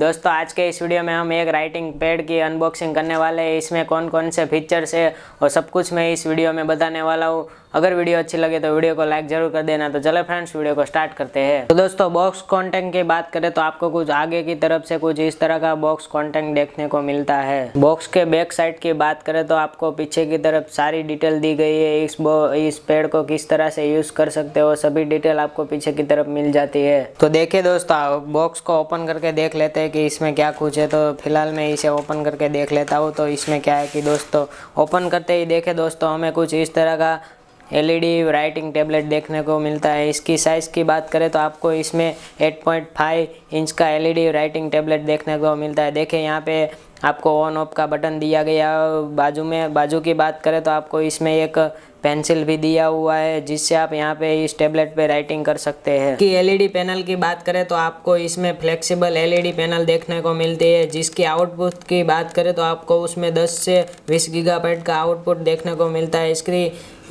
दोस्तों आज के इस वीडियो में हम एक राइटिंग पैड की अनबॉक्सिंग करने वाले हैं इसमें कौन कौन से फीचर्स है और सब कुछ मैं इस वीडियो में बताने वाला हूँ अगर वीडियो अच्छी लगे तो वीडियो को लाइक जरूर कर देना तो चले फ्रेंड्स वीडियो को स्टार्ट करते हैं तो दोस्तों बॉक्स कॉन्टेंट की बात करें तो आपको कुछ आगे की तरफ से कुछ इस तरह का बॉक्स कॉन्टेंट देखने को मिलता है बॉक्स के बैक साइड की बात करें तो आपको पीछे की तरफ सारी डिटेल दी गई है इस इस पेड़ को किस तरह से यूज कर सकते हो सभी डिटेल आपको पीछे की तरफ मिल जाती है तो देखिए दोस्तों बॉक्स को ओपन करके देख लेते हैं कि इसमें क्या कुछ है तो फिलहाल मैं इसे ओपन करके देख लेता हूँ तो इसमें क्या है कि दोस्तों ओपन करते ही देखे दोस्तों हमें कुछ इस तरह का एलईडी राइटिंग टैबलेट देखने को मिलता है इसकी साइज़ की बात करें तो आपको इसमें 8.5 इंच का एलईडी राइटिंग टैबलेट देखने को मिलता है देखें यहाँ पे आपको ऑन ऑफ का बटन दिया गया बाजू में बाजू की बात करें तो आपको इसमें एक पेंसिल भी दिया हुआ है जिससे आप यहाँ पे इस टेबलेट पे राइटिंग कर सकते हैं कि एलईडी पैनल e की बात करें तो आपको इसमें फ्लेक्सिबल एलईडी पैनल देखने को मिलती है जिसकी आउटपुट की बात करें तो आपको उसमें 10 से 20 गीगाबाइट का आउटपुट देखने को मिलता है इसकी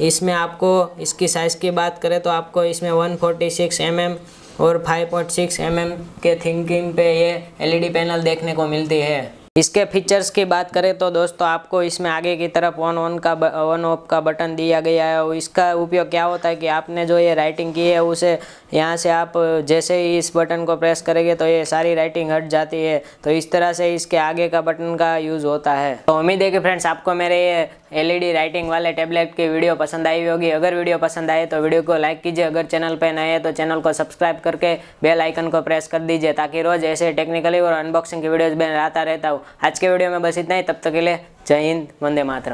इसमें आपको इसकी साइज़ की बात करें तो आपको इसमें वन फोर्टी mm और फाइव पॉइंट mm के थिंकिंग पे ये एल पैनल e देखने को मिलती है इसके फीचर्स की बात करें तो दोस्तों आपको इसमें आगे की तरफ ऑन ऑन का ऑन ऑफ का बटन दिया गया है और इसका उपयोग क्या होता है कि आपने जो ये राइटिंग की है उसे यहाँ से आप जैसे ही इस बटन को प्रेस करेंगे तो ये सारी राइटिंग हट जाती है तो इस तरह से इसके आगे का बटन का यूज़ होता है तो उम्मीद है कि फ्रेंड्स आपको मेरे ये एलईडी राइटिंग वाले टेबलेट की वीडियो पसंद आई होगी अगर वीडियो पसंद आए तो वीडियो को लाइक कीजिए अगर चैनल पर नए हैं तो चैनल को सब्सक्राइब करके बेल आइकन को प्रेस कर दीजिए ताकि रोज़ ऐसे टेक्निकली और अनबॉक्सिंग की वीडियोज़ में आता रहता हूँ आज के वीडियो में बस इतना ही तब तक के लिए जय हिंद वंदे मातरम